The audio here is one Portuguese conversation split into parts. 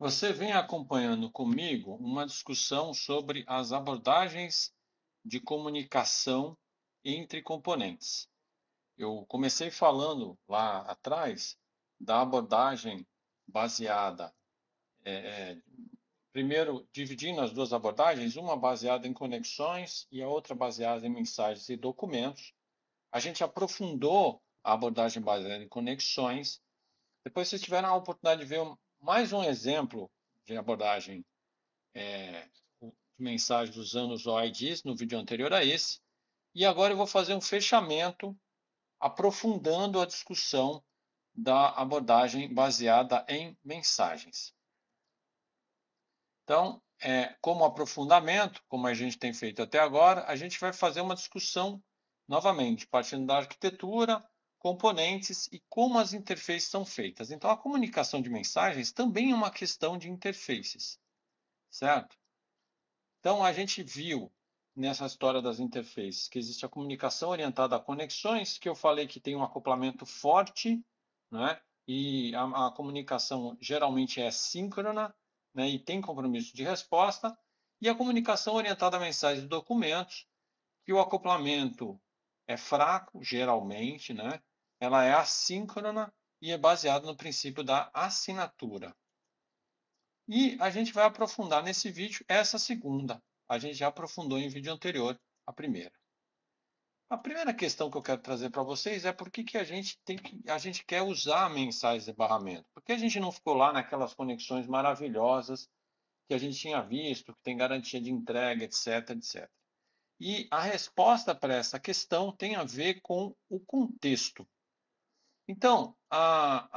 Você vem acompanhando comigo uma discussão sobre as abordagens de comunicação entre componentes. Eu comecei falando lá atrás da abordagem baseada, é, é, primeiro dividindo as duas abordagens, uma baseada em conexões e a outra baseada em mensagens e documentos. A gente aprofundou a abordagem baseada em conexões. Depois vocês tiveram a oportunidade de ver mais um exemplo de abordagem é, mensagem usando os OIDs no vídeo anterior a esse. E agora eu vou fazer um fechamento aprofundando a discussão da abordagem baseada em mensagens. Então, é, como aprofundamento, como a gente tem feito até agora, a gente vai fazer uma discussão novamente, partindo da arquitetura, componentes e como as interfaces são feitas. Então, a comunicação de mensagens também é uma questão de interfaces, certo? Então, a gente viu nessa história das interfaces que existe a comunicação orientada a conexões, que eu falei que tem um acoplamento forte, né? e a, a comunicação geralmente é síncrona né? e tem compromisso de resposta, e a comunicação orientada a mensagens e documentos, que o acoplamento é fraco, geralmente, né? Ela é assíncrona e é baseada no princípio da assinatura. E a gente vai aprofundar nesse vídeo essa segunda. A gente já aprofundou em vídeo anterior a primeira. A primeira questão que eu quero trazer para vocês é por que, que a gente tem que a gente quer usar mensais de barramento? Por que a gente não ficou lá naquelas conexões maravilhosas que a gente tinha visto, que tem garantia de entrega, etc, etc. E a resposta para essa questão tem a ver com o contexto. Então, a,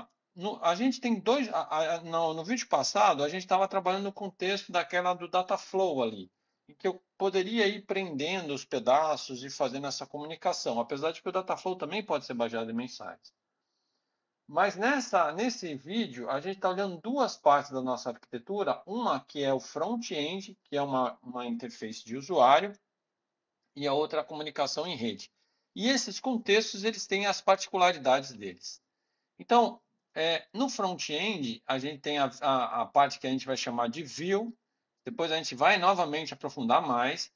a, no, a gente tem dois. A, a, no, no vídeo passado, a gente estava trabalhando no contexto daquela do Dataflow ali, em que eu poderia ir prendendo os pedaços e fazendo essa comunicação, apesar de que o Dataflow também pode ser baseado em mensagens. Mas nessa, nesse vídeo, a gente está olhando duas partes da nossa arquitetura. Uma que é o front-end, que é uma, uma interface de usuário, e a outra a comunicação em rede. E esses contextos eles têm as particularidades deles. Então, é, no front-end, a gente tem a, a, a, parte que a gente vai chamar de view, depois a gente vai novamente aprofundar mais,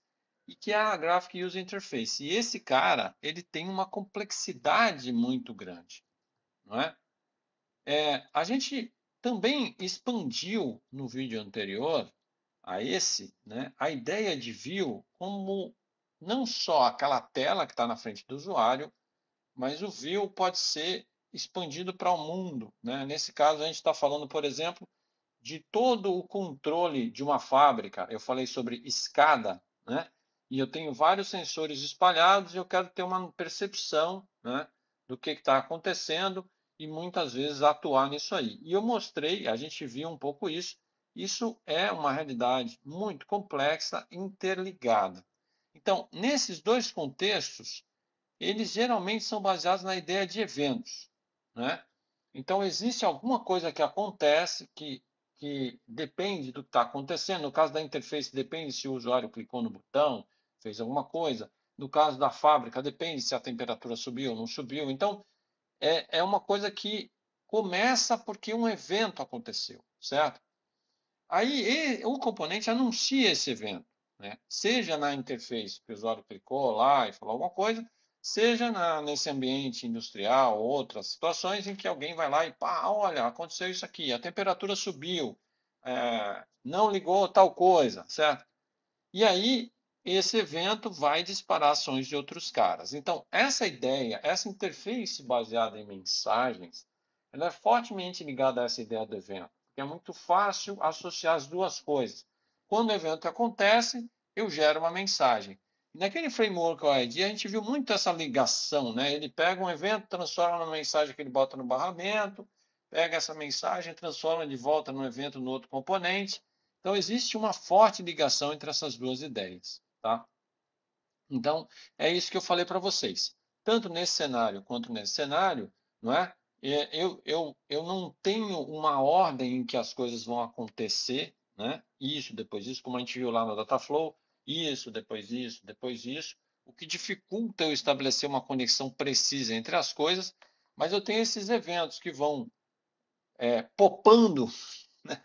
e que é a Graphic User Interface. E esse cara, ele tem uma complexidade muito grande. Não é? é a gente também expandiu no vídeo anterior a esse né, a ideia de view como não só aquela tela que está na frente do usuário, mas o view pode ser expandido para o mundo. Né? Nesse caso, a gente está falando, por exemplo, de todo o controle de uma fábrica. Eu falei sobre escada, né? e eu tenho vários sensores espalhados e eu quero ter uma percepção né, do que está acontecendo e muitas vezes atuar nisso aí. E eu mostrei, a gente viu um pouco isso, isso é uma realidade muito complexa, interligada. Então, nesses dois contextos, eles geralmente são baseados na ideia de eventos. Né? Então, existe alguma coisa que acontece que, que depende do que está acontecendo. No caso da interface, depende se o usuário clicou no botão, fez alguma coisa. No caso da fábrica, depende se a temperatura subiu ou não subiu. Então, é, é uma coisa que começa porque um evento aconteceu, certo? Aí o componente anuncia esse evento. Né? Seja na interface que o usuário clicou lá e falou alguma coisa, seja na, nesse ambiente industrial outras situações em que alguém vai lá e pá, olha, aconteceu isso aqui, a temperatura subiu, é, não ligou tal coisa, certo? E aí, esse evento vai disparar ações de outros caras. Então, essa ideia, essa interface baseada em mensagens, ela é fortemente ligada a essa ideia do evento, porque é muito fácil associar as duas coisas. Quando o evento acontece, eu gero uma mensagem. naquele framework OID, a gente viu muito essa ligação, né? Ele pega um evento, transforma numa mensagem que ele bota no barramento, pega essa mensagem, transforma de volta num evento no outro componente. Então, existe uma forte ligação entre essas duas ideias, tá? Então, é isso que eu falei para vocês. Tanto nesse cenário quanto nesse cenário, não é? é? Eu, eu, eu não tenho uma ordem em que as coisas vão acontecer, né? Isso, depois disso, como a gente viu lá no Dataflow, isso, depois isso, depois isso, o que dificulta eu estabelecer uma conexão precisa entre as coisas, mas eu tenho esses eventos que vão é, popando né?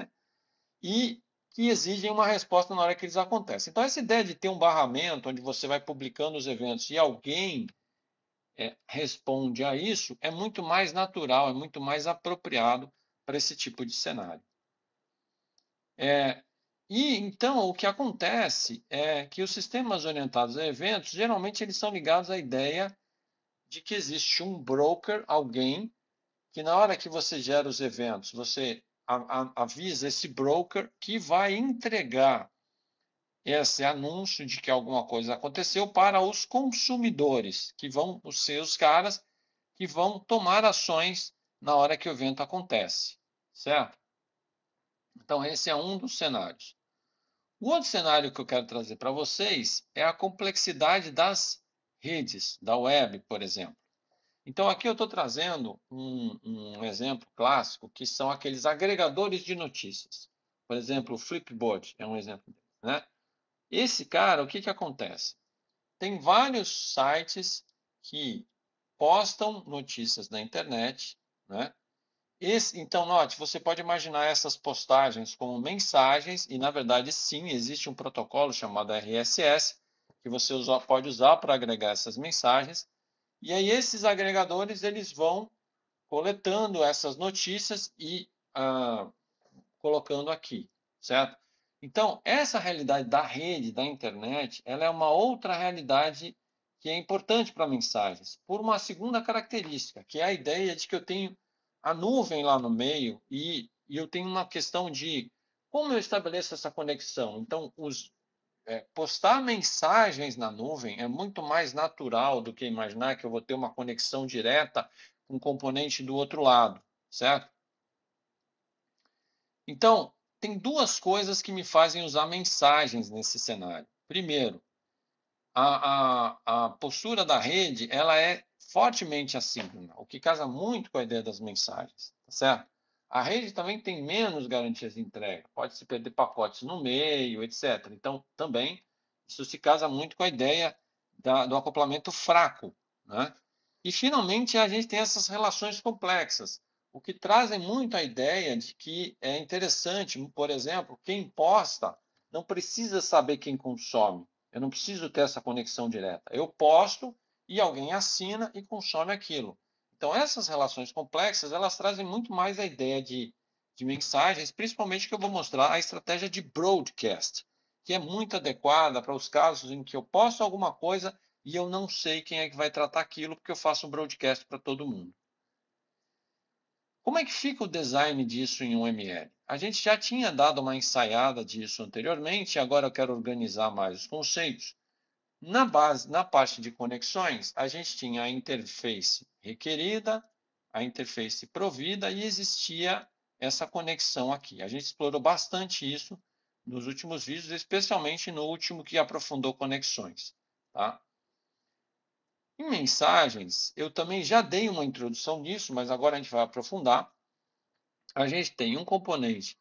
e que exigem uma resposta na hora que eles acontecem. Então, essa ideia de ter um barramento onde você vai publicando os eventos e alguém é, responde a isso é muito mais natural, é muito mais apropriado para esse tipo de cenário. É, e então o que acontece é que os sistemas orientados a eventos geralmente eles são ligados à ideia de que existe um broker, alguém que na hora que você gera os eventos, você avisa esse broker que vai entregar esse anúncio de que alguma coisa aconteceu para os consumidores, que vão os seus caras que vão tomar ações na hora que o evento acontece, certo? Então esse é um dos cenários. O outro cenário que eu quero trazer para vocês é a complexidade das redes, da web, por exemplo. Então, aqui eu estou trazendo um, um, exemplo clássico, que são aqueles agregadores de notícias. Por exemplo, o Flipboard é um exemplo. Né? Esse cara, o que, que acontece? Tem vários sites que postam notícias na internet, né? Esse, então, note, você pode imaginar essas postagens como mensagens, e na verdade, sim, existe um protocolo chamado RSS, que você usa, pode usar para agregar essas mensagens. E aí, esses agregadores eles vão coletando essas notícias e ah, colocando aqui, certo? Então, essa realidade da rede, da internet, ela é uma outra realidade que é importante para mensagens, por uma segunda característica, que é a ideia de que eu tenho a nuvem lá no meio e, e eu tenho uma questão de como eu estabeleço essa conexão. Então, os, é, postar mensagens na nuvem é muito mais natural do que imaginar que eu vou ter uma conexão direta com um componente do outro lado, certo? Então, tem duas coisas que me fazem usar mensagens nesse cenário. Primeiro, a, a, a postura da rede ela é fortemente assíncrona, o que casa muito com a ideia das mensagens, tá certo? A rede também tem menos garantias de entrega, pode se perder pacotes no meio, etc. Então, também, isso se casa muito com a ideia da, do acoplamento fraco, né? E, finalmente, a gente tem essas relações complexas, o que trazem muito a ideia de que é interessante, por exemplo, quem posta não precisa saber quem consome. Eu não preciso ter essa conexão direta. Eu posto e alguém assina e consome aquilo. Então, essas relações complexas, elas trazem muito mais a ideia de, de mensagens, principalmente que eu vou mostrar a estratégia de broadcast, que é muito adequada para os casos em que eu posto alguma coisa e eu não sei quem é que vai tratar aquilo, porque eu faço um broadcast para todo mundo. Como é que fica o design disso em um ML? A gente já tinha dado uma ensaiada disso anteriormente, agora eu quero organizar mais os conceitos. Na, base, na parte de conexões, a gente tinha a interface requerida, a interface provida e existia essa conexão aqui. A gente explorou bastante isso nos últimos vídeos, especialmente no último que aprofundou conexões. Tá? Em mensagens, eu também já dei uma introdução nisso, mas agora a gente vai aprofundar. A gente tem um componente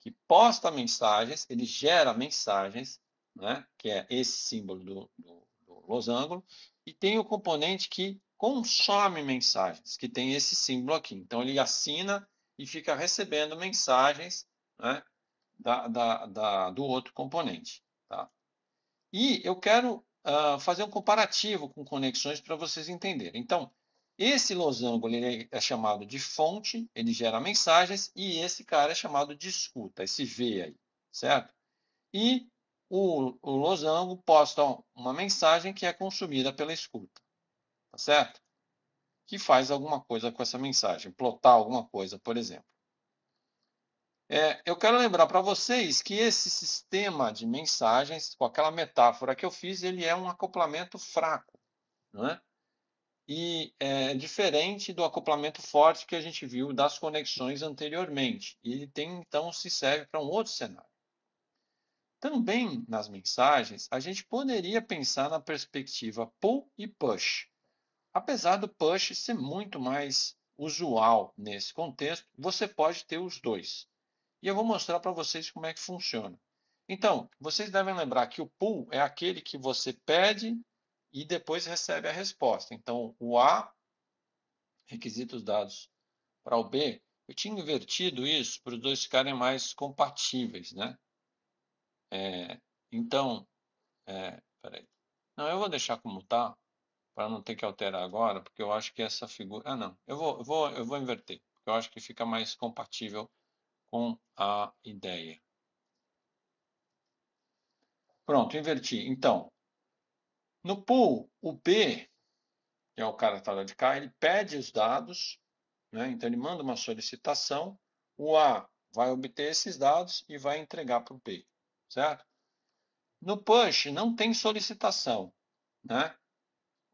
que posta mensagens, ele gera mensagens, né, que é esse símbolo do, do, do losango, e tem o componente que consome mensagens, que tem esse símbolo aqui. Então, ele assina e fica recebendo mensagens né, da, da, da, do outro componente. Tá? E eu quero uh, fazer um comparativo com conexões para vocês entenderem. Então, esse losango ele é chamado de fonte, ele gera mensagens, e esse cara é chamado de escuta, esse V aí, certo? E o, o losango posta uma mensagem que é consumida pela escuta, tá certo? Que faz alguma coisa com essa mensagem, plotar alguma coisa, por exemplo. É, eu quero lembrar para vocês que esse sistema de mensagens, com aquela metáfora que eu fiz, ele é um acoplamento fraco, não é? E é diferente do acoplamento forte que a gente viu das conexões anteriormente. E ele tem, então, se serve para um outro cenário. Também nas mensagens, a gente poderia pensar na perspectiva pull e push. Apesar do push ser muito mais usual nesse contexto, você pode ter os dois. E eu vou mostrar para vocês como é que funciona. Então, vocês devem lembrar que o pull é aquele que você pede e depois recebe a resposta. Então, o A, requisitos dados para o B, eu tinha invertido isso para os dois ficarem mais compatíveis, né? É, então, é, peraí. Não, eu vou deixar como está, para não ter que alterar agora, porque eu acho que essa figura... Ah, não, eu vou, eu vou, eu vou inverter, porque eu acho que fica mais compatível com a ideia. Pronto, inverti. Então, no pool, o B, que é o cara que está lá de cá, ele pede os dados, né? então ele manda uma solicitação, o A vai obter esses dados e vai entregar para o B certo? No push não tem solicitação, né?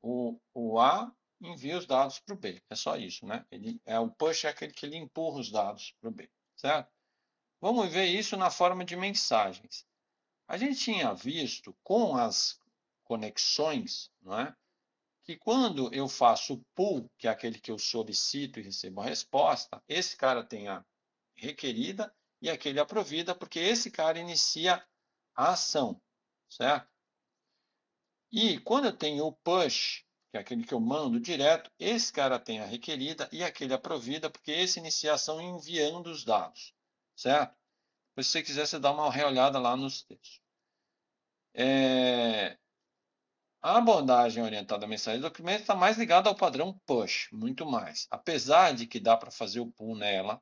O, o A envia os dados para o B, é só isso, né? Ele, é, o push é aquele que ele empurra os dados para o B, certo? Vamos ver isso na forma de mensagens. A gente tinha visto com as conexões, não é? que quando eu faço o pull, que é aquele que eu solicito e recebo a resposta, esse cara tem a requerida e aquele aprovida, porque esse cara inicia a ação, certo? E quando eu tenho o push, que é aquele que eu mando direto, esse cara tem a requerida e aquele aprovida, porque esse inicia a ação enviando os dados, certo? se você quiser, você dá uma reolhada lá nos textos. É... A abordagem orientada à mensagem do documento está mais ligada ao padrão push, muito mais. Apesar de que dá para fazer o pull nela,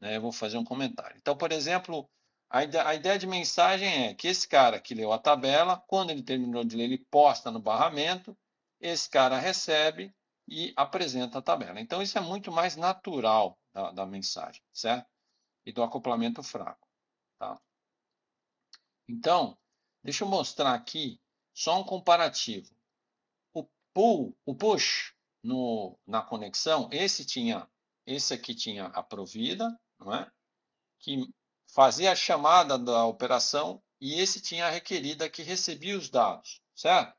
né? Eu vou fazer um comentário. Então, por exemplo, a ideia, a ideia de mensagem é que esse cara que leu a tabela, quando ele terminou de ler, ele posta no barramento, esse cara recebe e apresenta a tabela. Então, isso é muito mais natural da, da mensagem, certo? E do acoplamento fraco. Tá? Então, deixa eu mostrar aqui só um comparativo. O pull, o push no, na conexão, esse tinha, esse aqui tinha a provida, não é? que fazia a chamada da operação e esse tinha a requerida que recebia os dados, certo?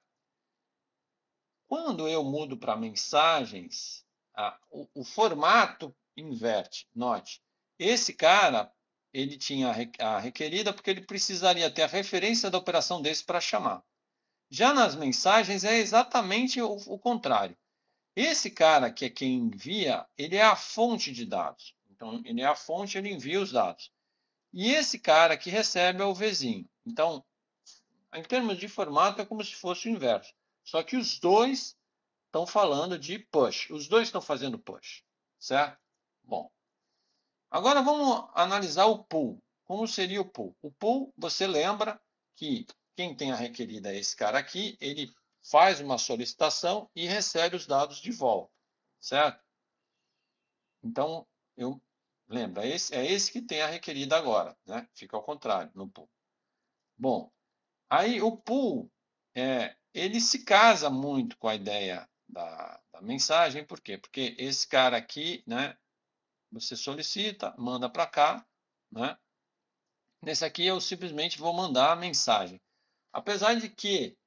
Quando eu mudo para mensagens, a, o, o, formato inverte. Note, esse cara, ele tinha a requerida porque ele precisaria ter a referência da operação desse para chamar. Já nas mensagens é exatamente o, o contrário. Esse cara, que é quem envia, ele é a fonte de dados. Então, ele é a fonte, ele envia os dados. E esse cara que recebe é o vizinho. Então, em termos de formato, é como se fosse o inverso. Só que os dois estão falando de push. Os dois estão fazendo push, certo? Bom, agora vamos analisar o pull. Como seria o pull? O pull, você lembra que quem tem a requerida é esse cara aqui, ele faz uma solicitação e recebe os dados de volta, certo? Então, eu Lembra, esse, é esse que tem a requerida agora, né? Fica ao contrário no pool. Bom, aí o pool, é, ele se casa muito com a ideia da, da mensagem, por quê? Porque esse cara aqui, né? Você solicita, manda para cá, né? Nesse aqui eu simplesmente vou mandar a mensagem. Apesar de que,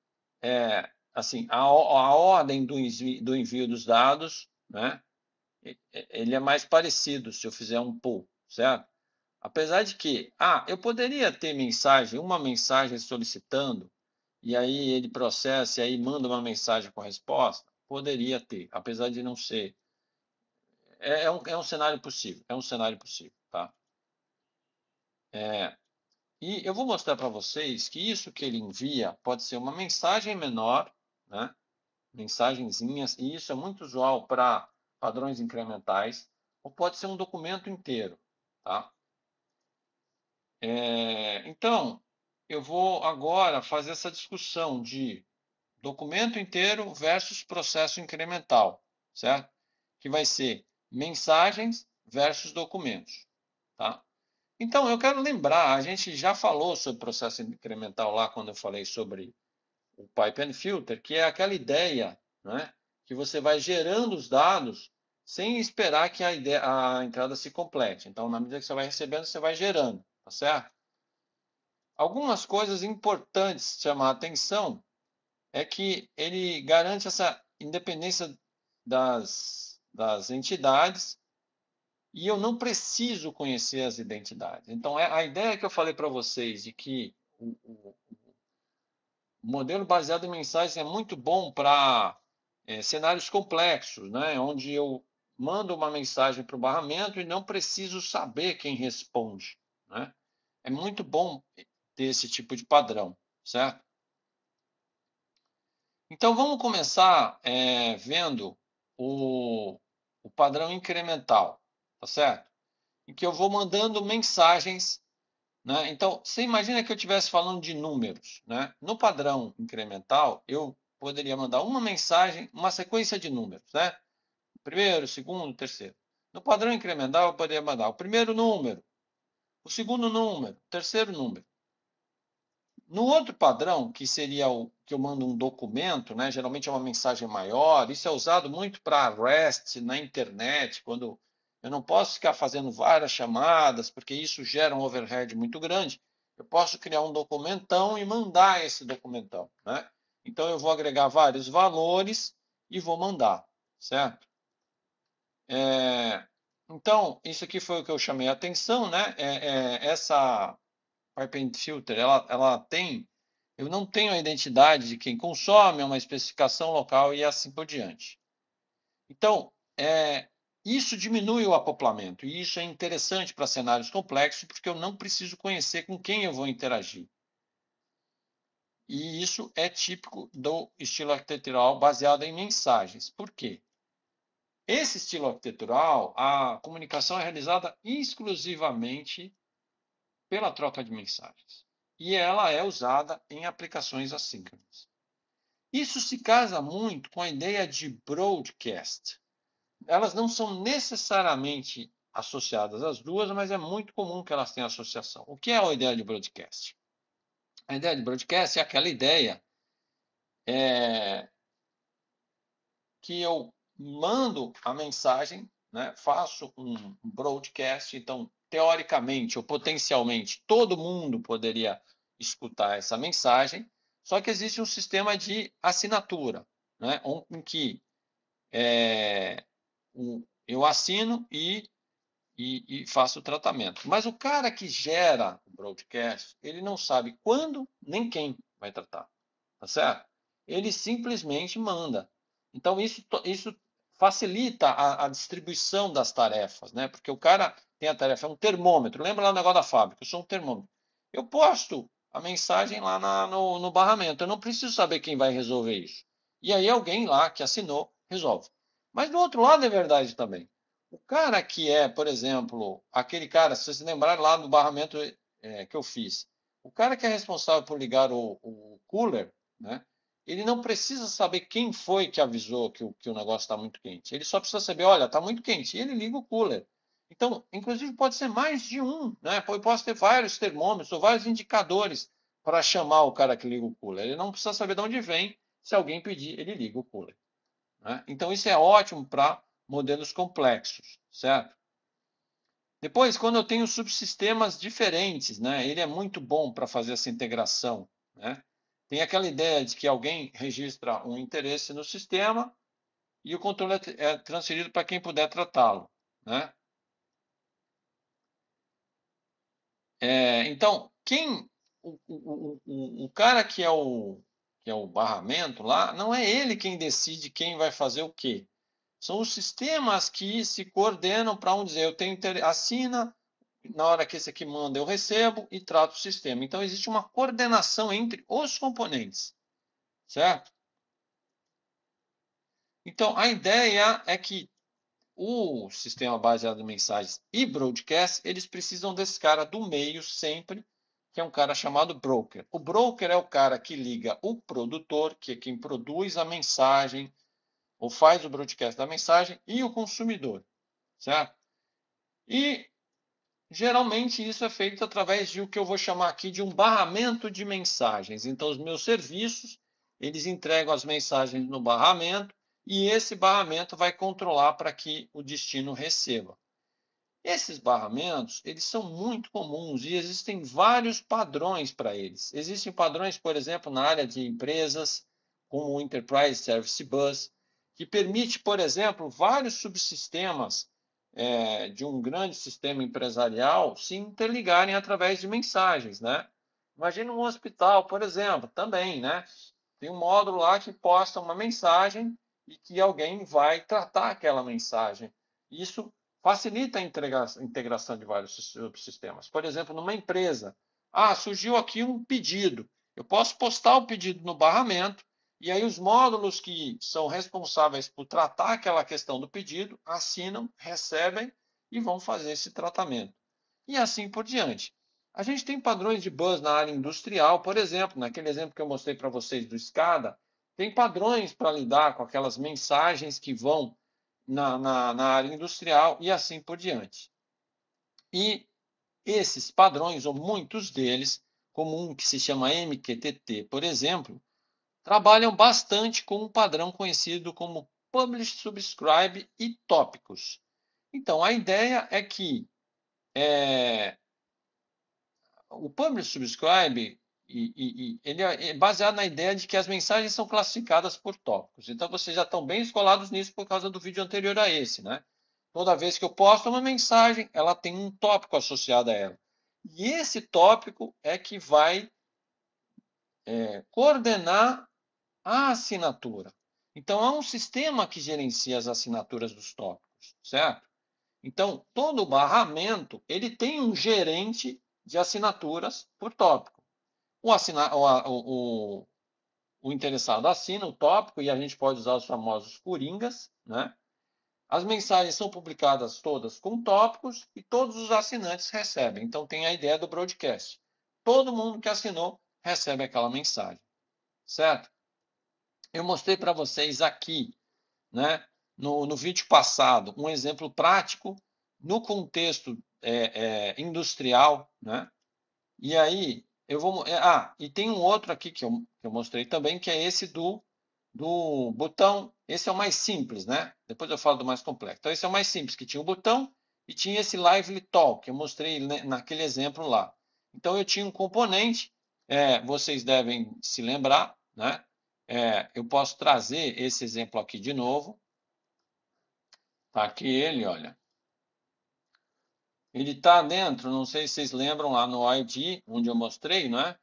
é, assim, a, a ordem do envio, do envio dos dados, né? ele é mais parecido se eu fizer um pull, certo? Apesar de que, ah, eu poderia ter mensagem, uma mensagem solicitando, e aí ele processa e aí manda uma mensagem com resposta? Poderia ter, apesar de não ser. É, é, um, é um cenário possível, é um cenário possível, tá? É, e eu vou mostrar para vocês que isso que ele envia pode ser uma mensagem menor, né? mensagenzinhas, e isso é muito usual para padrões incrementais, ou pode ser um documento inteiro. Tá? É, então, eu vou agora fazer essa discussão de documento inteiro versus processo incremental, certo? Que vai ser mensagens versus documentos, tá? Então, eu quero lembrar, a gente já falou sobre processo incremental lá quando eu falei sobre o pipe and filter, que é aquela ideia né, que você vai gerando os dados sem esperar que a, ideia, a entrada se complete. Então, na medida que você vai recebendo, você vai gerando, tá certo? Algumas coisas importantes chamar a atenção é que ele garante essa independência das, das entidades e eu não preciso conhecer as identidades. Então, é a ideia que eu falei para vocês de que o, o, o, modelo baseado em mensagens é muito bom para é, eh, cenários complexos, né? onde eu mando uma mensagem para o barramento e não preciso saber quem responde. Né? É muito bom ter esse tipo de padrão, certo? Então vamos começar é, vendo o, o padrão incremental, tá certo? Em que eu vou mandando mensagens. Né? Então, você imagina que eu estivesse falando de números. Né? No padrão incremental, eu poderia mandar uma mensagem, uma sequência de números. Né? Primeiro, segundo, terceiro. No padrão incremental, eu poderia mandar o primeiro número, o segundo número, o terceiro número. No outro padrão, que seria o que eu mando um documento, né? geralmente é uma mensagem maior, isso é usado muito para REST na internet, quando eu não posso ficar fazendo várias chamadas, porque isso gera um overhead muito grande. Eu posso criar um documentão e mandar esse documentão. Né? Então, eu vou agregar vários valores e vou mandar, certo? É, então, isso aqui foi o que eu chamei a atenção, né? É, é, essa Pipeline Filter, ela, ela tem, eu não tenho a identidade de quem consome, é uma especificação local e assim por diante. Então, é, isso diminui o acoplamento e isso é interessante para cenários complexos porque eu não preciso conhecer com quem eu vou interagir. E isso é típico do estilo arquitetural baseado em mensagens. Por quê? Esse estilo arquitetural, a comunicação é realizada exclusivamente pela troca de mensagens. E ela é usada em aplicações assíncronas. Isso se casa muito com a ideia de broadcast. Elas não são necessariamente associadas às duas, mas é muito comum que elas tenham associação. O que é a ideia de broadcast? A ideia de broadcast é aquela ideia é, que eu mando a mensagem, né, faço um broadcast, então, teoricamente ou potencialmente, todo mundo poderia escutar essa mensagem, só que existe um sistema de assinatura, né, em que é, eu assino e, e, e faço o tratamento. Mas o cara que gera o broadcast, ele não sabe quando nem quem vai tratar, tá certo? Ele simplesmente manda. Então, isso, isso facilita a, a, distribuição das tarefas, né? Porque o cara tem a tarefa, é um termômetro. Lembra lá o negócio da fábrica? Eu sou um termômetro. Eu posto a mensagem lá na, no, no barramento. Eu não preciso saber quem vai resolver isso. E aí alguém lá que assinou resolve. Mas do outro lado é verdade também. O cara que é, por exemplo, aquele cara, se vocês lembrar lá do barramento é, que eu fiz, o cara que é responsável por ligar o, o cooler, né? ele não precisa saber quem foi que avisou que o, que o negócio está muito quente. Ele só precisa saber, olha, está muito quente. E ele liga o cooler. Então, inclusive, pode ser mais de um, né? Pode ter vários termômetros ou vários indicadores para chamar o cara que liga o cooler. Ele não precisa saber de onde vem. Se alguém pedir, ele liga o cooler. Né? Então, isso é ótimo para modelos complexos, certo? Depois, quando eu tenho subsistemas diferentes, né? Ele é muito bom para fazer essa integração, né? Tem aquela ideia de que alguém registra um interesse no sistema e o controle é, é transferido para quem puder tratá-lo. Né? É, então, quem o, o, o, o, cara que é o que é o barramento lá, não é ele quem decide quem vai fazer o quê. São os sistemas que se coordenam para um dizer, eu tenho interesse, assina na hora que esse aqui manda, eu recebo e trato o sistema. Então, existe uma coordenação entre os componentes, certo? Então, a ideia é que o sistema baseado em mensagens e broadcast, eles precisam desse cara do meio sempre, que é um cara chamado broker. O broker é o cara que liga o produtor, que é quem produz a mensagem, ou faz o broadcast da mensagem, e o consumidor, certo? E Geralmente isso é feito através de o que eu vou chamar aqui de um barramento de mensagens. Então, os meus serviços, eles entregam as mensagens no barramento e esse barramento vai controlar para que o destino receba. Esses barramentos, eles são muito comuns e existem vários padrões para eles. Existem padrões, por exemplo, na área de empresas, como o Enterprise Service Bus, que permite, por exemplo, vários subsistemas é, de um grande sistema empresarial se interligarem através de mensagens, né? Imagina um hospital, por exemplo, também, né? Tem um módulo lá que posta uma mensagem e que alguém vai tratar aquela mensagem. Isso facilita a integração de vários subsistemas. Por exemplo, numa empresa, ah, surgiu aqui um pedido. Eu posso postar o pedido no barramento, e aí os módulos que são responsáveis por tratar aquela questão do pedido assinam, recebem e vão fazer esse tratamento. E assim por diante. A gente tem padrões de bus na área industrial, por exemplo, naquele exemplo que eu mostrei para vocês do SCADA, tem padrões para lidar com aquelas mensagens que vão na, na, na área industrial e assim por diante. E esses padrões, ou muitos deles, como um que se chama MQTT, por exemplo, trabalham bastante com um padrão conhecido como Publish, Subscribe e Tópicos. Então, a ideia é que é, o Publish, Subscribe, e, e, e, ele é, é baseado na ideia de que as mensagens são classificadas por tópicos. Então, vocês já estão bem escolados nisso por causa do vídeo anterior a esse, né? Toda vez que eu posto uma mensagem, ela tem um tópico associado a ela. E esse tópico é que vai é, coordenar a assinatura. Então, há um sistema que gerencia as assinaturas dos tópicos, certo? Então, todo barramento, ele tem um gerente de assinaturas por tópico. O, assina, o, o, o interessado assina o tópico e a gente pode usar os famosos coringas, né? As mensagens são publicadas todas com tópicos e todos os assinantes recebem. Então tem a ideia do broadcast. Todo mundo que assinou recebe aquela mensagem, certo? Eu mostrei para vocês aqui, né, no, no vídeo passado, um exemplo prático no contexto é, é, industrial, né? E aí eu vou. É, ah, e tem um outro aqui que eu, que eu mostrei também, que é esse do, do botão. Esse é o mais simples, né? Depois eu falo do mais complexo. Então, esse é o mais simples, que tinha o botão e tinha esse Lively Talk, que eu mostrei né, naquele exemplo lá. Então, eu tinha um componente, é, vocês devem se lembrar, né? É, eu posso trazer esse exemplo aqui de novo. Tá aqui ele, olha. Ele está dentro, não sei se vocês lembram lá no ID, onde eu mostrei, não é?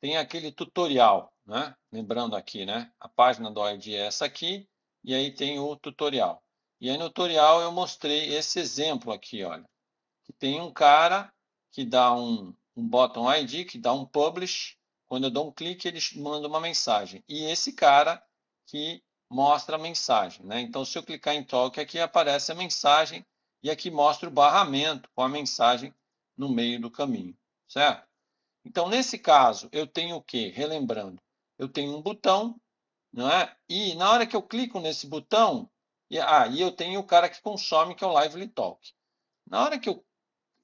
Tem aquele tutorial, né? Lembrando aqui, né? A página do ID é essa aqui, e aí tem o tutorial. E aí no tutorial eu mostrei esse exemplo aqui, olha. Que tem um cara que dá um, um button ID, que dá um publish, quando eu dou um clique, ele manda uma mensagem. E esse cara que mostra a mensagem. Né? Então, se eu clicar em toque, aqui aparece a mensagem e aqui mostra o barramento com a mensagem no meio do caminho, certo? Então, nesse caso, eu tenho o quê? Relembrando, eu tenho um botão, não é? E na hora que eu clico nesse botão, e, ah, eu tenho o cara que consome, que é o Lively Talk. Na hora que eu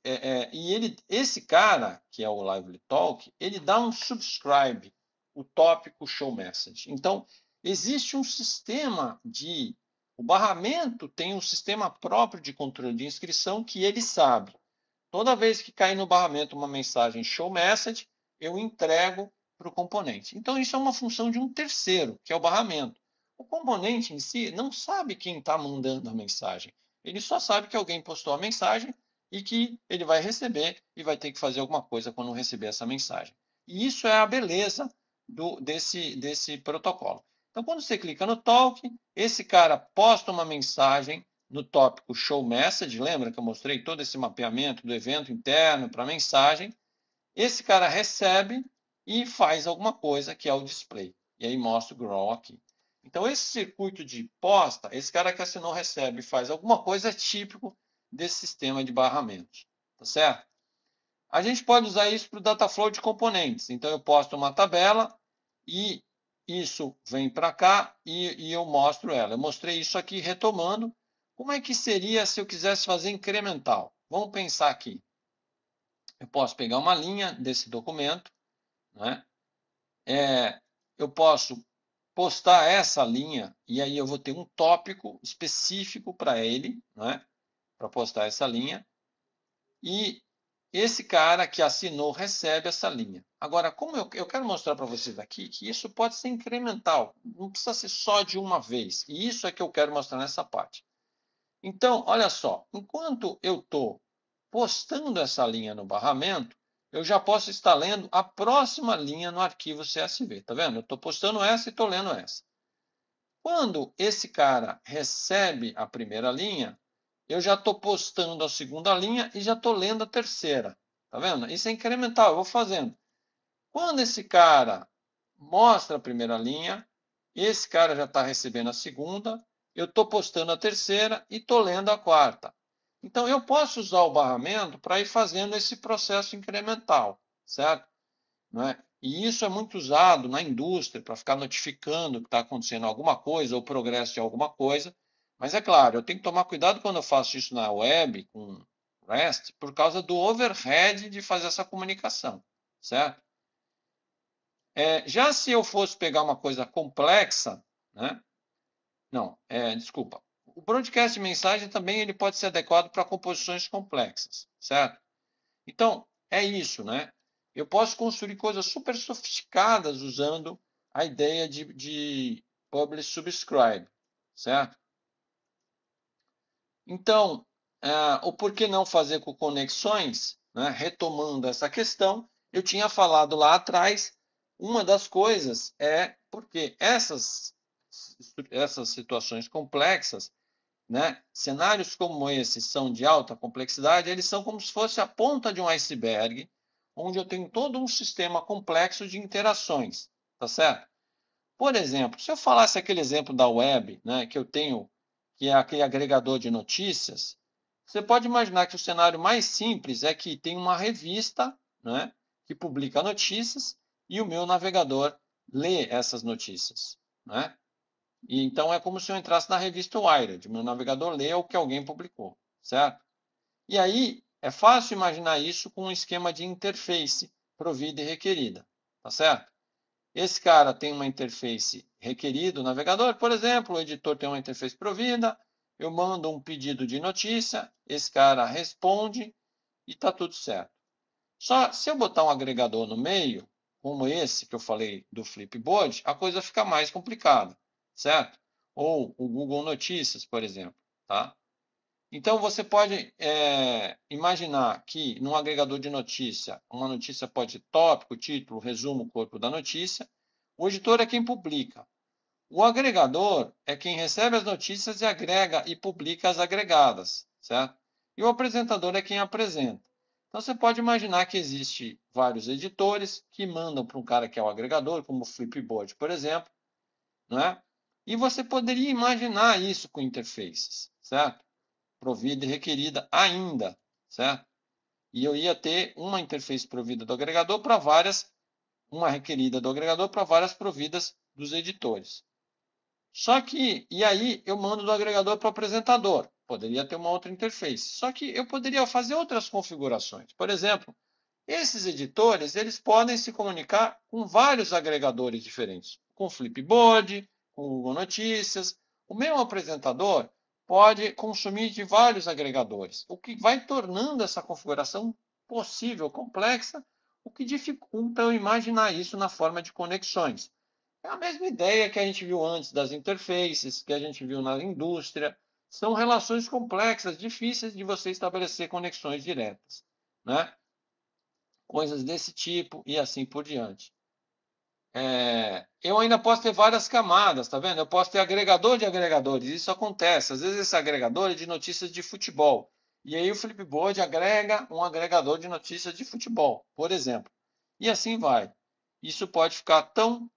é, é, e ele, esse cara, que é o Lively Talk, ele dá um subscribe, o tópico show message. Então, existe um sistema de. O barramento tem um sistema próprio de controle de inscrição que ele sabe. Toda vez que cair no barramento uma mensagem show message, eu entrego para o componente. Então, isso é uma função de um terceiro, que é o barramento. O componente em si não sabe quem está mandando a mensagem. Ele só sabe que alguém postou a mensagem e que ele vai receber e vai ter que fazer alguma coisa quando receber essa mensagem. E isso é a beleza do, desse, desse protocolo. Então, quando você clica no Talk, esse cara posta uma mensagem no tópico Show Message. Lembra que eu mostrei todo esse mapeamento do evento interno para mensagem? Esse cara recebe e faz alguma coisa que é o display. E aí mostra o Grow aqui. Então, esse circuito de posta, esse cara que assinou recebe e faz alguma coisa é típico desse sistema de barramentos, Tá certo? A gente pode usar isso para o Dataflow de componentes. Então, eu posto uma tabela e isso vem para cá e, e, eu mostro ela. Eu mostrei isso aqui retomando. Como é que seria se eu quisesse fazer incremental? Vamos pensar aqui. Eu posso pegar uma linha desse documento, né? É, eu posso postar essa linha e aí eu vou ter um tópico específico para ele, né? para postar essa linha. E esse cara que assinou recebe essa linha. Agora, como eu, eu quero mostrar para vocês aqui que isso pode ser incremental, não precisa ser só de uma vez. E isso é que eu quero mostrar nessa parte. Então, olha só, enquanto eu estou postando essa linha no barramento, eu já posso estar lendo a próxima linha no arquivo CSV. Tá vendo? Eu estou postando essa e estou lendo essa. Quando esse cara recebe a primeira linha, eu já estou postando a segunda linha e já estou lendo a terceira. Tá vendo? Isso é incremental, eu vou fazendo. Quando esse cara mostra a primeira linha, esse cara já está recebendo a segunda, eu estou postando a terceira e estou lendo a quarta. Então, eu posso usar o barramento para ir fazendo esse processo incremental, certo? Não é? E isso é muito usado na indústria para ficar notificando que está acontecendo alguma coisa ou progresso de alguma coisa. Mas é claro, eu tenho que tomar cuidado quando eu faço isso na web, com REST, por causa do overhead de fazer essa comunicação, certo? É, já se eu fosse pegar uma coisa complexa, né? Não, é, desculpa. O broadcast mensagem também ele pode ser adequado para composições complexas, certo? Então, é isso, né? Eu posso construir coisas super sofisticadas usando a ideia de, de publish subscribe, certo? Então, uh, o porquê não fazer com conexões? Né? Retomando essa questão, eu tinha falado lá atrás, uma das coisas é porque essas, essas situações complexas, né? cenários como esse são de alta complexidade, eles são como se fosse a ponta de um iceberg, onde eu tenho todo um sistema complexo de interações, tá certo? Por exemplo, se eu falasse aquele exemplo da web, né, que eu tenho que é aquele agregador de notícias, você pode imaginar que o cenário mais simples é que tem uma revista né, que publica notícias e o meu navegador lê essas notícias. Né? E, então é como se eu entrasse na revista Wired, meu navegador lê o que alguém publicou, certo? E aí é fácil imaginar isso com um esquema de interface provida e requerida, tá certo? Esse cara tem uma interface requerida, o navegador, por exemplo, o editor tem uma interface provida, eu mando um pedido de notícia, esse cara responde e está tudo certo. Só se eu botar um agregador no meio, como esse que eu falei do Flipboard, a coisa fica mais complicada, certo? Ou o Google Notícias, por exemplo, tá? Então, você pode é, imaginar que, num agregador de notícia, uma notícia pode ser tópico, título, resumo, corpo da notícia. O editor é quem publica. O agregador é quem recebe as notícias e agrega e publica as agregadas, certo? E o apresentador é quem apresenta. Então, você pode imaginar que existe vários editores que mandam para um cara que é o agregador, como o Flipboard, por exemplo, né? E você poderia imaginar isso com interfaces, certo? provida e requerida ainda, certo? E eu ia ter uma interface provida do agregador para várias, uma requerida do agregador para várias providas dos editores. Só que, e aí eu mando do agregador para o apresentador. Poderia ter uma outra interface. Só que eu poderia fazer outras configurações. Por exemplo, esses editores eles podem se comunicar com vários agregadores diferentes, com Flipboard, com Google Notícias. O meu apresentador pode consumir de vários agregadores, o que vai tornando essa configuração possível, complexa, o que dificulta eu imaginar isso na forma de conexões. É a mesma ideia que a gente viu antes das interfaces, que a gente viu na indústria. São relações complexas, difíceis de você estabelecer conexões diretas. Né? Coisas desse tipo e assim por diante. É, eu ainda posso ter várias camadas, tá vendo? Eu posso ter agregador de agregadores, isso acontece. Às vezes esse agregador é de notícias de futebol. E aí o Flipboard agrega um agregador de notícias de futebol, por exemplo. E assim vai. Isso pode ficar tão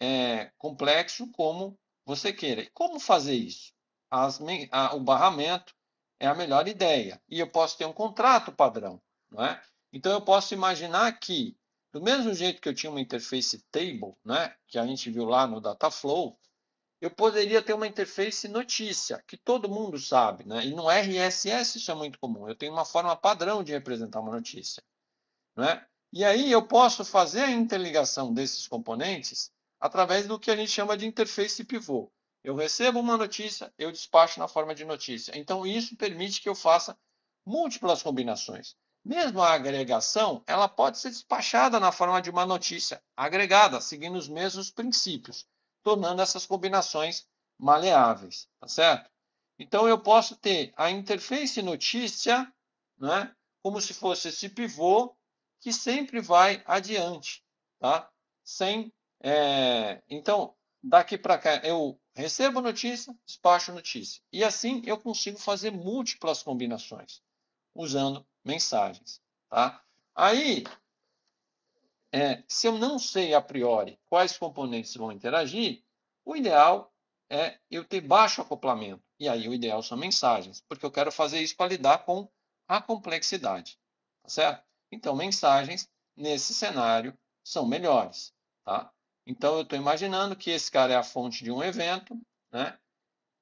é, complexo como você queira. E como fazer isso? As, a, o barramento é a melhor ideia. E eu posso ter um contrato padrão, não é? Então eu posso imaginar que do mesmo jeito que eu tinha uma interface table, né, que a gente viu lá no Dataflow, eu poderia ter uma interface notícia, que todo mundo sabe, né? E no RSS isso é muito comum. Eu tenho uma forma padrão de representar uma notícia, né? E aí eu posso fazer a interligação desses componentes através do que a gente chama de interface pivô. Eu recebo uma notícia, eu despacho na forma de notícia. Então isso permite que eu faça múltiplas combinações. Mesmo a agregação, ela pode ser despachada na forma de uma notícia agregada, seguindo os mesmos princípios, tornando essas combinações maleáveis, tá certo? Então eu posso ter a interface notícia, né, como se fosse esse pivô que sempre vai adiante, tá? Sem, é... então daqui para cá eu recebo notícia, despacho notícia e assim eu consigo fazer múltiplas combinações usando mensagens. Tá? Aí, é, se eu não sei a priori quais componentes vão interagir, o ideal é eu ter baixo acoplamento. E aí o ideal são mensagens, porque eu quero fazer isso para lidar com a complexidade. Tá certo? Então, mensagens, nesse cenário, são melhores. Tá? Então, eu estou imaginando que esse cara é a fonte de um evento, né?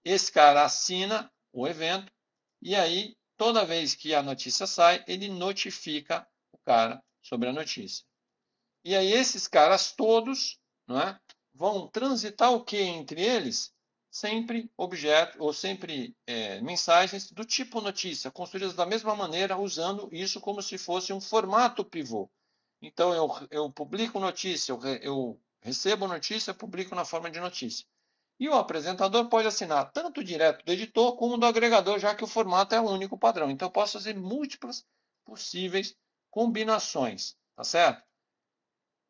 esse cara assina o evento, e aí toda vez que a notícia sai, ele notifica o cara sobre a notícia. E aí esses caras todos não é, vão transitar o que entre eles? Sempre objeto ou sempre é, mensagens do tipo notícia, construídas da mesma maneira, usando isso como se fosse um formato pivô. Então eu, eu publico notícia, eu, eu recebo notícia, publico na forma de notícia. E o apresentador pode assinar tanto direto do editor como do agregador, já que o formato é o único padrão. Então, eu posso fazer múltiplas possíveis combinações, tá certo?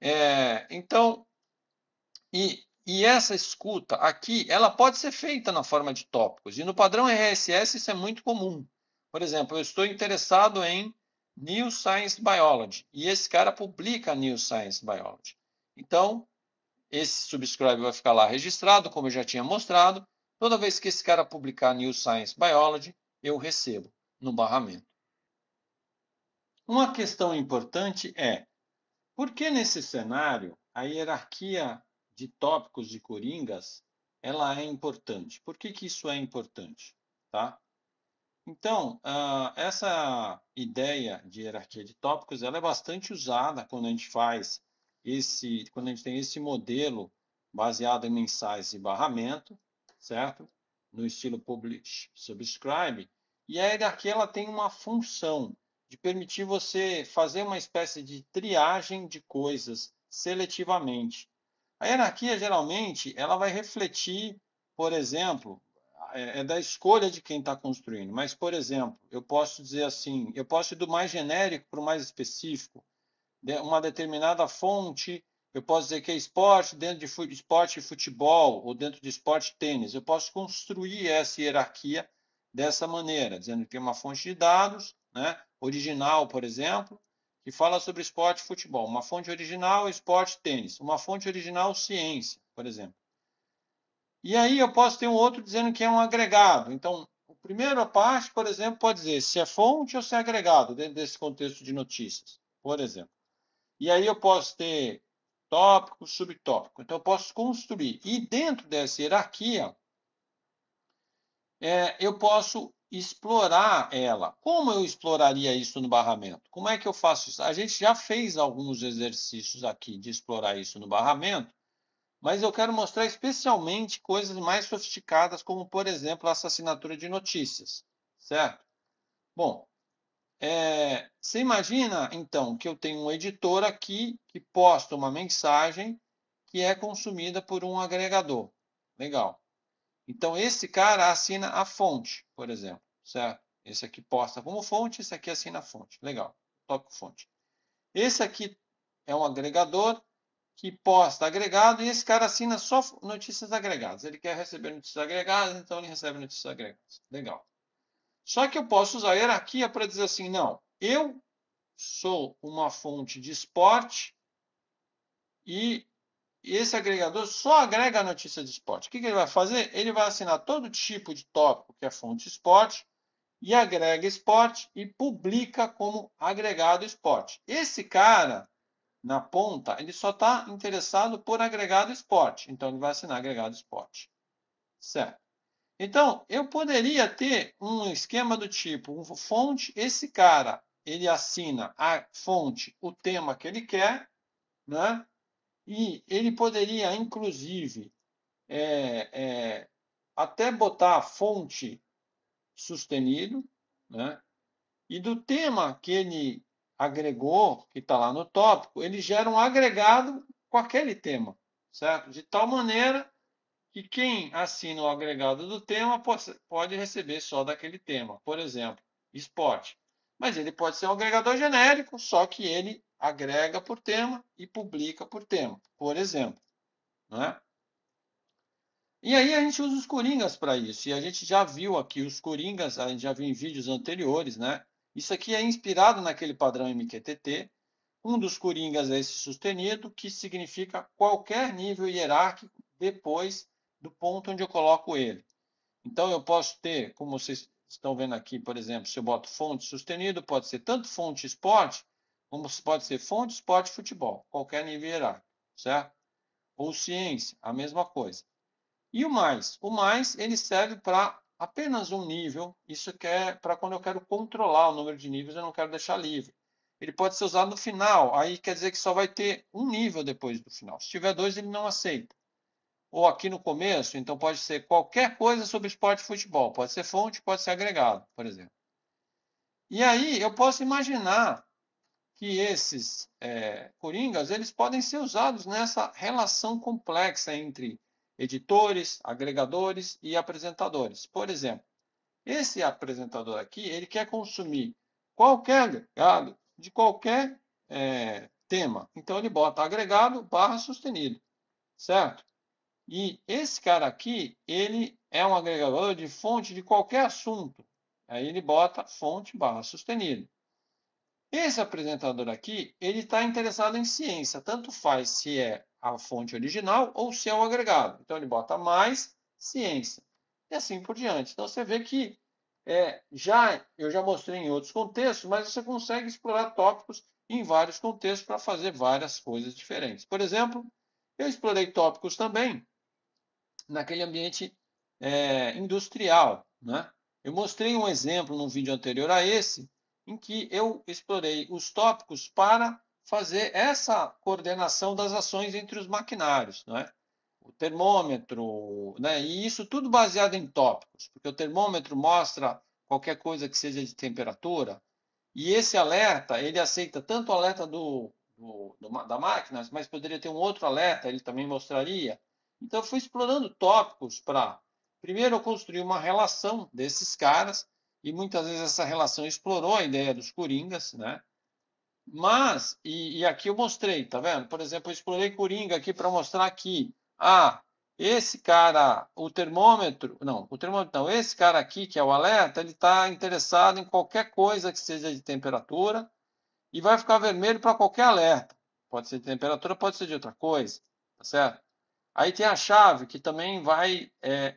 É, então, e, e essa escuta aqui, ela pode ser feita na forma de tópicos. E no padrão RSS isso é muito comum. Por exemplo, eu estou interessado em New Science Biology e esse cara publica New Science Biology. Então, esse subscribe vai ficar lá registrado, como eu já tinha mostrado. Toda vez que esse cara publicar New Science Biology, eu recebo no barramento. Uma questão importante é, por que nesse cenário a hierarquia de tópicos de coringas ela é importante? Por que, que isso é importante? Tá? Então, uh, essa ideia de hierarquia de tópicos ela é bastante usada quando a gente faz esse, quando a gente tem esse modelo baseado em mensais e barramento, certo? No estilo publish subscribe, e a hierarquia ela tem uma função de permitir você fazer uma espécie de triagem de coisas seletivamente. A hierarquia geralmente ela vai refletir, por exemplo, é, é da escolha de quem está construindo. Mas, por exemplo, eu posso dizer assim, eu posso ir do mais genérico para o mais específico, uma determinada fonte. Eu posso dizer que é esporte dentro de esporte e futebol ou dentro de esporte tênis. Eu posso construir essa hierarquia dessa maneira, dizendo que tem é uma fonte de dados, né, original, por exemplo, que fala sobre esporte e futebol. Uma fonte original, é esporte tênis. Uma fonte original, ciência, por exemplo. E aí eu posso ter um outro dizendo que é um agregado. Então, a primeira parte, por exemplo, pode dizer se é fonte ou se é agregado dentro desse contexto de notícias, por exemplo. E aí eu posso ter tópico, subtópico. Então eu posso construir. E dentro dessa hierarquia, é, eu posso explorar ela. Como eu exploraria isso no barramento? Como é que eu faço isso? A gente já fez alguns exercícios aqui de explorar isso no barramento, mas eu quero mostrar especialmente coisas mais sofisticadas, como, por exemplo, a assinatura de notícias, certo? Bom, é, você imagina, então, que eu tenho um editor aqui que posta uma mensagem que é consumida por um agregador. Legal. Então, esse cara assina a fonte, por exemplo. Certo? Esse aqui posta como fonte, esse aqui assina a fonte. Legal. Topo fonte. Esse aqui é um agregador que posta agregado e esse cara assina só notícias agregadas. Ele quer receber notícias agregadas, então ele recebe notícias agregadas. Legal. Só que eu posso usar a hierarquia para dizer assim, não, eu sou uma fonte de esporte e esse agregador só agrega notícia de esporte. O que, que ele vai fazer? Ele vai assinar todo tipo de tópico que é fonte de esporte e agrega esporte e publica como agregado esporte. Esse cara, na ponta, ele só está interessado por agregado esporte. Então, ele vai assinar agregado esporte. Certo. Então, eu poderia ter um esquema do tipo, fonte, esse cara, ele assina a fonte, o tema que ele quer, né? e ele poderia, inclusive, é, é, até botar a fonte sustenido, né? e do tema que ele agregou, que está lá no tópico, ele gera um agregado com aquele tema, certo? De tal maneira que quem assina o agregado do tema pode receber só daquele tema, por exemplo, esporte. Mas ele pode ser um agregador genérico, só que ele agrega por tema e publica por tema, por exemplo. Né? E aí a gente usa os coringas para isso. E a gente já viu aqui os coringas, a gente já viu em vídeos anteriores, né? Isso aqui é inspirado naquele padrão MQTT. Um dos coringas é esse sustenido, que significa qualquer nível hierárquico depois do ponto onde eu coloco ele. Então, eu posso ter, como vocês estão vendo aqui, por exemplo, se eu boto fonte sustenido, pode ser tanto fonte esporte, como pode ser fonte esporte futebol, qualquer nível hierárquico, certo? Ou ciência, a mesma coisa. E o mais? O mais, ele serve para apenas um nível, isso que é para quando eu quero controlar o número de níveis, eu não quero deixar livre. Ele pode ser usado no final, aí quer dizer que só vai ter um nível depois do final. Se tiver dois, ele não aceita ou aqui no começo, então pode ser qualquer coisa sobre esporte e futebol, pode ser fonte, pode ser agregado, por exemplo. E aí eu posso imaginar que esses é, coringas eles podem ser usados nessa relação complexa entre editores, agregadores e apresentadores. Por exemplo, esse apresentador aqui ele quer consumir qualquer agregado de qualquer é, tema, então ele bota agregado barra sustenido, certo? E esse cara aqui, ele é um agregador de fonte de qualquer assunto. Aí ele bota fonte barra sustenido. Esse apresentador aqui, ele está interessado em ciência, tanto faz se é a fonte original ou se é o agregado. Então ele bota mais ciência e assim por diante. Então você vê que é, já eu já mostrei em outros contextos, mas você consegue explorar tópicos em vários contextos para fazer várias coisas diferentes. Por exemplo, eu explorei tópicos também naquele ambiente é, industrial. Né? Eu mostrei um exemplo no vídeo anterior a esse, em que eu explorei os tópicos para fazer essa coordenação das ações entre os maquinários, né? o termômetro, né? e isso tudo baseado em tópicos, porque o termômetro mostra qualquer coisa que seja de temperatura, e esse alerta, ele aceita tanto o alerta do, do, do, da máquina, mas poderia ter um outro alerta, ele também mostraria, então, eu fui explorando tópicos para, primeiro, eu construir uma relação desses caras, e muitas vezes essa relação explorou a ideia dos coringas, né? Mas, e, e aqui eu mostrei, tá vendo? Por exemplo, eu explorei coringa aqui para mostrar que, ah, esse cara, o termômetro, não, o termômetro não, esse cara aqui, que é o alerta, ele está interessado em qualquer coisa que seja de temperatura e vai ficar vermelho para qualquer alerta. Pode ser de temperatura, pode ser de outra coisa, tá certo? Aí tem a chave que também vai é,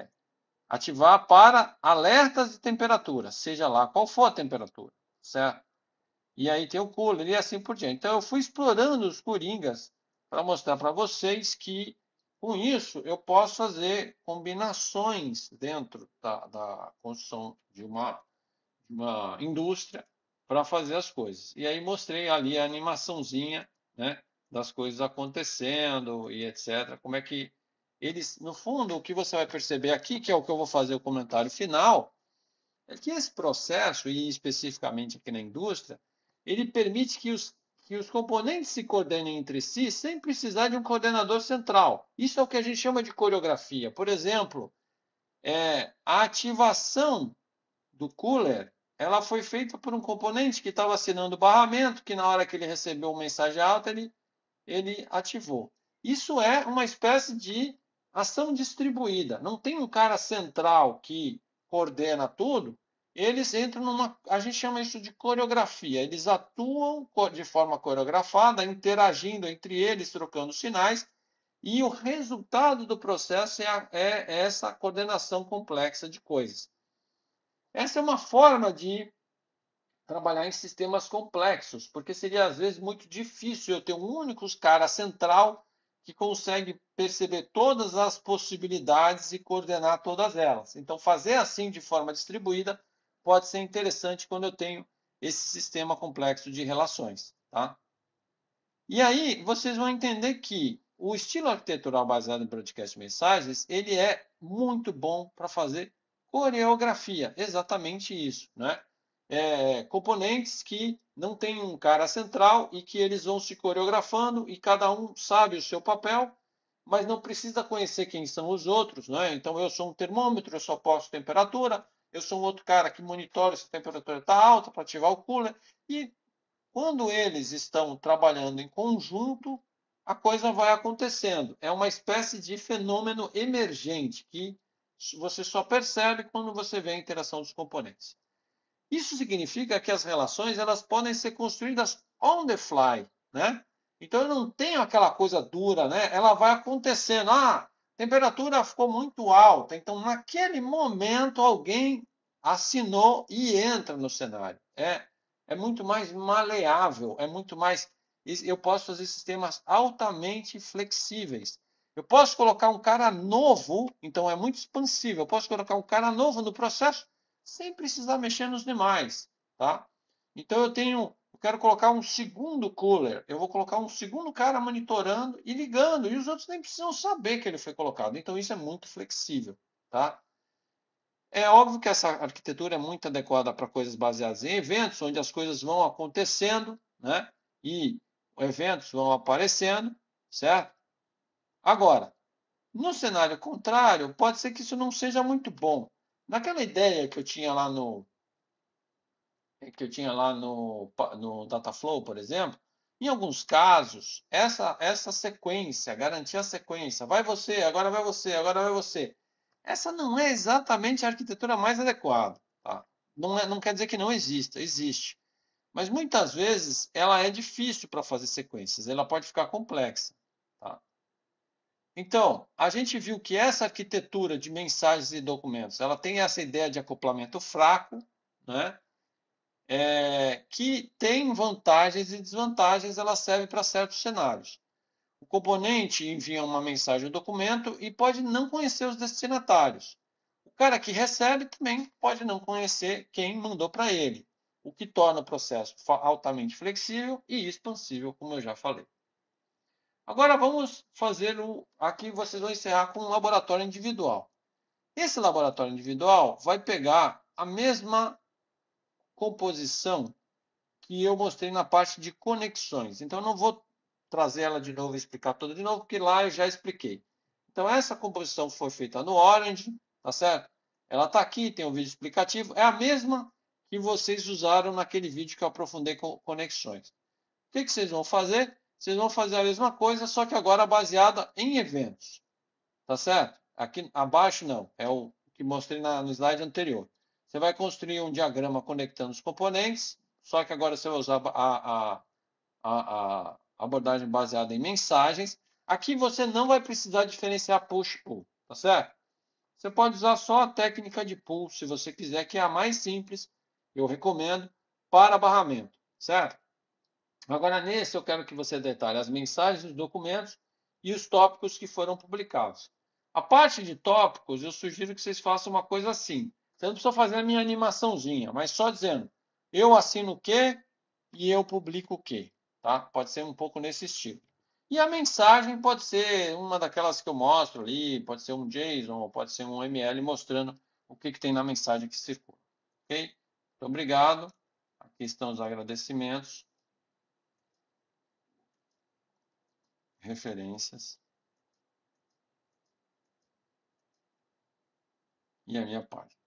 é, ativar para alertas de temperatura, seja lá qual for a temperatura, certo? E aí tem o cooler e assim por diante. Então eu fui explorando os coringas para mostrar para vocês que com isso eu posso fazer combinações dentro da, da construção de uma, de uma indústria para fazer as coisas. E aí mostrei ali a animaçãozinha, né? das coisas acontecendo e etc. Como é que eles, no fundo, o que você vai perceber aqui, que é o que eu vou fazer o comentário final, é que esse processo, e especificamente aqui na indústria, ele permite que os, que os componentes se coordenem entre si sem precisar de um coordenador central. Isso é o que a gente chama de coreografia. Por exemplo, é, a ativação do cooler ela foi feita por um componente que estava assinando o barramento, que na hora que ele recebeu uma mensagem alta, ele ele ativou. Isso é uma espécie de ação distribuída. Não tem um cara central que coordena tudo. Eles entram numa. A gente chama isso de coreografia. Eles atuam de forma coreografada, interagindo entre eles, trocando sinais. E o resultado do processo é, a, é essa coordenação complexa de coisas. Essa é uma forma de trabalhar em sistemas complexos, porque seria às vezes muito difícil eu ter um único cara central que consegue perceber todas as possibilidades e coordenar todas elas. Então, fazer assim de forma distribuída pode ser interessante quando eu tenho esse sistema complexo de relações. Tá? E aí, vocês vão entender que o estilo arquitetural baseado em broadcast mensagens, ele é muito bom para fazer coreografia, exatamente isso, né? é, componentes que não tem um cara central e que eles vão se coreografando e cada um sabe o seu papel, mas não precisa conhecer quem são os outros, né? Então eu sou um termômetro, eu só posso temperatura, eu sou um outro cara que monitora se a temperatura está alta para ativar o cooler e quando eles estão trabalhando em conjunto, a coisa vai acontecendo. É uma espécie de fenômeno emergente que você só percebe quando você vê a interação dos componentes. Isso significa que as relações elas podem ser construídas on the fly, né? Então eu não tenho aquela coisa dura, né? Ela vai acontecendo. Ah, temperatura ficou muito alta, então naquele momento alguém assinou e entra no cenário. É, é muito mais maleável, é muito mais. Eu posso fazer sistemas altamente flexíveis. Eu posso colocar um cara novo, então é muito expansível. Eu posso colocar um cara novo no processo sem precisar mexer nos demais, tá? Então eu tenho, eu quero colocar um segundo cooler, eu vou colocar um segundo cara monitorando e ligando, e os outros nem precisam saber que ele foi colocado. Então isso é muito flexível, tá? É óbvio que essa arquitetura é muito adequada para coisas baseadas em eventos, onde as coisas vão acontecendo, né? E eventos vão aparecendo, certo? Agora, no cenário contrário, pode ser que isso não seja muito bom, Naquela ideia que eu tinha lá no que eu tinha lá no, no Dataflow, por exemplo, em alguns casos, essa, essa sequência, garantir a sequência, vai você, agora vai você, agora vai você, essa não é exatamente a arquitetura mais adequada. Tá? Não, é, não quer dizer que não exista, existe. Mas muitas vezes ela é difícil para fazer sequências, ela pode ficar complexa. Então, a gente viu que essa arquitetura de mensagens e documentos, ela tem essa ideia de acoplamento fraco, né? É, que tem vantagens e desvantagens, ela serve para certos cenários. O componente envia uma mensagem ou documento e pode não conhecer os destinatários. O cara que recebe também pode não conhecer quem mandou para ele, o que torna o processo altamente flexível e expansível, como eu já falei. Agora vamos fazer o. Aqui vocês vão encerrar com um laboratório individual. Esse laboratório individual vai pegar a mesma composição que eu mostrei na parte de conexões. Então, não vou trazer ela de novo e explicar toda de novo, porque lá eu já expliquei. Então, essa composição foi feita no Orange, tá certo? Ela está aqui, tem um vídeo explicativo. É a mesma que vocês usaram naquele vídeo que eu aprofundei com conexões. O que, que vocês vão fazer? vocês vão fazer a mesma coisa, só que agora baseada em eventos. Tá certo? Aqui abaixo não, é o que mostrei na, no slide anterior. Você vai construir um diagrama conectando os componentes, só que agora você vai usar a, a, a, a abordagem baseada em mensagens. Aqui você não vai precisar diferenciar push pull, tá certo? Você pode usar só a técnica de pull, se você quiser, que é a mais simples, eu recomendo, para barramento, certo? Agora, nesse, eu quero que você detalhe as mensagens, os documentos e os tópicos que foram publicados. A parte de tópicos, eu sugiro que vocês façam uma coisa assim. Você não precisa fazer a minha animaçãozinha, mas só dizendo, eu assino o quê e eu publico o quê. Tá? Pode ser um pouco nesse estilo. E a mensagem pode ser uma daquelas que eu mostro ali, pode ser um JSON, ou pode ser um ML mostrando o que, que tem na mensagem que circula. Ok? Muito obrigado. Aqui estão os agradecimentos. referências e a minha página.